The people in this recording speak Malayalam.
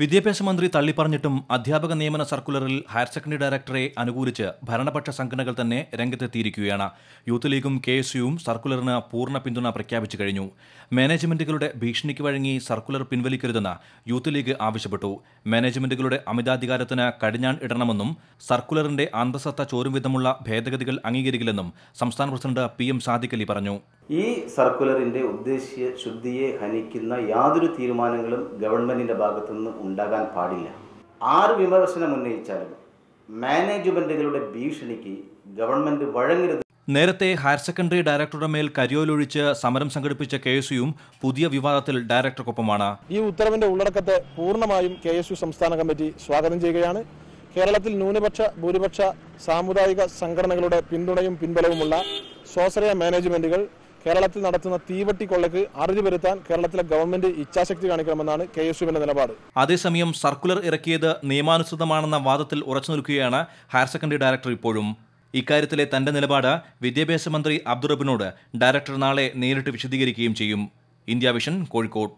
വിദ്യാഭ്യാസ മന്ത്രി തള്ളിപ്പറഞ്ഞിട്ടും അധ്യാപക നിയമന സർക്കുലറിൽ ഹയർ സെക്കൻഡറി ഡയറക്ടറെ അനുകൂലിച്ച് ഭരണപക്ഷ സംഘടനകൾ തന്നെ രംഗത്തെത്തിയിരിക്കുകയാണ് യൂത്ത് ലീഗും കെ എസ് യുവും സർക്കുലറിന് പൂർണ്ണ പിന്തുണ പ്രഖ്യാപിച്ചു കഴിഞ്ഞു മാനേജ്മെന്റുകളുടെ ഭീഷണിക്ക് വഴങ്ങി സർക്കുലർ പിൻവലിക്കരുതെന്ന് യൂത്ത് ലീഗ് ആവശ്യപ്പെട്ടു മാനേജ്മെന്റുകളുടെ അമിതാധികാരത്തിന് കടിഞ്ഞാൺ ഇടണമെന്നും സർക്കുലറിന്റെ അന്തസത്ത ചോരും വിധമുള്ള ഭേദഗതികൾ അംഗീകരിക്കില്ലെന്നും സംസ്ഥാന പ്രസിഡന്റ് പി എം സാദിഖലി പറഞ്ഞു ഈ സർക്കുലറിൻ്റെ ഉദ്ദേശ്യ ശുദ്ധിയെ ഹനിക്കുന്ന യാതൊരു തീരുമാനങ്ങളും ഗവൺമെൻറ്റിൻ്റെ ഭാഗത്തുനിന്ന് ഉണ്ടാകാൻ പാടില്ല ആറ് വിമർശനം ഉന്നയിച്ചാലും മാനേജ്മെൻറ്റുകളുടെ ഭീഷണിക്ക് ഗവൺമെൻറ് വഴങ്ങരുത് നേരത്തെ ഹയർ സെക്കൻഡറി ഡയറക്ടറുടെ മേൽ കരിയോലൊഴിച്ച് സമരം സംഘടിപ്പിച്ച കെ എസ് യു പുതിയ വിവാദത്തിൽ ഡയറക്ടർക്കൊപ്പമാണ് ഈ ഉത്തരവിന്റെ ഉള്ളടക്കത്തെ പൂർണ്ണമായും കെ എസ് യു സംസ്ഥാന കമ്മിറ്റി സ്വാഗതം ചെയ്യുകയാണ് കേരളത്തിൽ ന്യൂനപക്ഷ ഭൂരിപക്ഷ സാമുദായിക സംഘടനകളുടെ പിന്തുണയും പിൻബലവുമുള്ള സ്വാശ്രയ മാനേജ്മെന്റുകൾ കേരളത്തിൽ നടത്തുന്ന തീവട്ടി കൊള്ളക്ക് അറിഞ്ഞു വരുത്താൻ കേരളത്തിലെ ഗവൺമെന്റ് ഇച്ഛാശക്തി കാണിക്കണമെന്നാണ് കെ എസ് യുവിന്റെ നിലപാട് അതേസമയം സർക്കുലർ ഇറക്കിയത് നിയമാനുസൃതമാണെന്ന വാദത്തിൽ ഉറച്ചു നിൽക്കുകയാണ് ഹയർ സെക്കൻഡറി ഡയറക്ടർ ഇപ്പോഴും ഇക്കാര്യത്തിലെ തന്റെ നിലപാട് വിദ്യാഭ്യാസ മന്ത്രി അബ്ദുറബിനോട് ഡയറക്ടർ നാളെ നേരിട്ട് വിശദീകരിക്കുകയും ചെയ്യും ഇന്ത്യ വിഷൻ കോഴിക്കോട്